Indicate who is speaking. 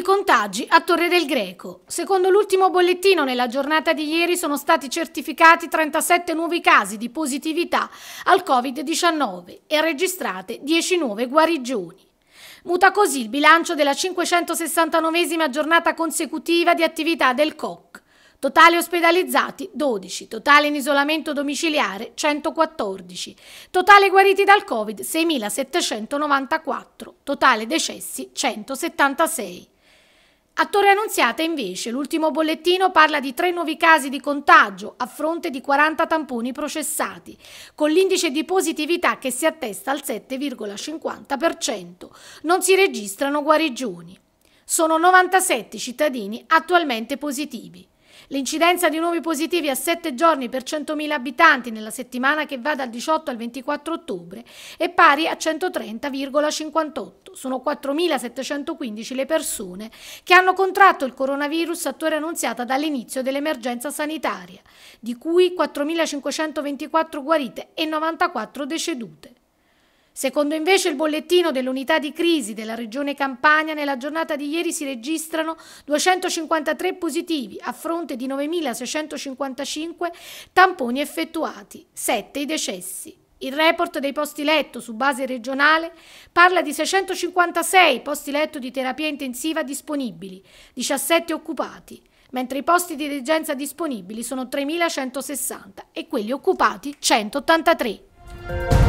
Speaker 1: di contagi a Torre del Greco. Secondo l'ultimo bollettino, nella giornata di ieri sono stati certificati 37 nuovi casi di positività al Covid-19 e registrate 10 nuove guarigioni. Muta così il bilancio della 569esima giornata consecutiva di attività del COC. Totale ospedalizzati 12, totale in isolamento domiciliare 114, totale guariti dal Covid 6.794, totale decessi 176. A Torre Annunziata invece l'ultimo bollettino parla di tre nuovi casi di contagio a fronte di 40 tamponi processati, con l'indice di positività che si attesta al 7,50%. Non si registrano guarigioni. Sono 97 cittadini attualmente positivi. L'incidenza di nuovi positivi a 7 giorni per 100.000 abitanti nella settimana che va dal 18 al 24 ottobre è pari a 130,58. Sono 4.715 le persone che hanno contratto il coronavirus a tua annunziata dall'inizio dell'emergenza sanitaria, di cui 4.524 guarite e 94 decedute. Secondo invece il bollettino dell'unità di crisi della regione Campania, nella giornata di ieri si registrano 253 positivi a fronte di 9.655 tamponi effettuati, 7 i decessi. Il report dei posti letto su base regionale parla di 656 posti letto di terapia intensiva disponibili, 17 occupati, mentre i posti di degenza disponibili sono 3.160 e quelli occupati 183.